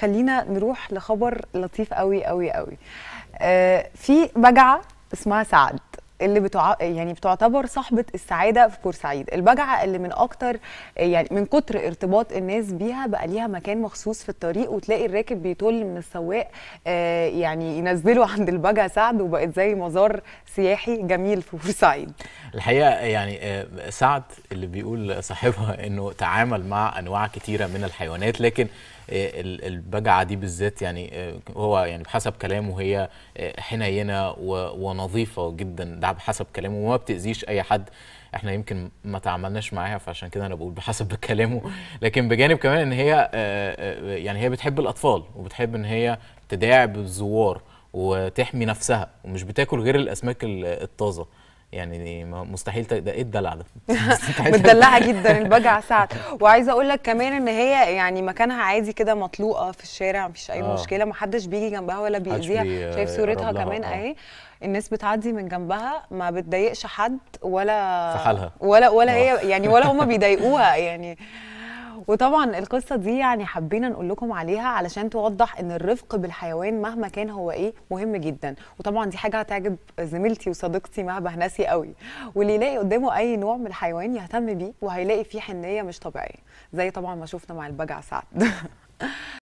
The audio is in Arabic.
خلينا نروح لخبر لطيف قوي قوي قوي آه، في بجعه اسمها سعد اللي بتع... يعني بتعتبر صاحبه السعاده في بورسعيد البجعه اللي من اكتر يعني من كتر ارتباط الناس بيها بقى ليها مكان مخصوص في الطريق وتلاقي الراكب بيطل من السواق آه، يعني ينزله عند البجعه سعد وبقت زي مزار سياحي جميل في بورسعيد الحقيقه يعني آه، سعد اللي بيقول صاحبها انه تعامل مع انواع كتيره من الحيوانات لكن آه، البجعه دي بالذات يعني هو يعني بحسب كلامه هي حنينه ونظيفه جدا ده بتلعب حسب كلامه وما بتاذيش اي حد احنا يمكن ما تعاملناش معاها فعشان كده انا بقول بحسب كلامه لكن بجانب كمان ان هي آه، آه، يعني هي بتحب الاطفال وبتحب ان هي تداعب الزوار وتحمي نفسها ومش بتاكل غير الاسماك الطازه يعني مستحيل ده ايه الدلع ده متدلعه جدا البجعه سعد وعايزه اقول لك كمان ان هي يعني مكانها عادي كده مطلوقه في الشارع مفيش اي آه. مشكله محدش بيجي جنبها ولا بيأذيها شايف صورتها كمان آه. اهي الناس بتعدي من جنبها ما بتضايقش حد ولا في حالها ولا ولا آه. هي يعني ولا هم بيضايقوها يعني وطبعا القصه دي يعني حبينا نقول لكم عليها علشان توضح ان الرفق بالحيوان مهما كان هو ايه مهم جدا وطبعا دي حاجه هتعجب زميلتي وصديقتي مهبه هناسي قوي واللي يلاقي قدامه اي نوع من الحيوان يهتم بيه وهيلاقي فيه حنيه مش طبيعيه زي طبعا ما شفنا مع البجع سعد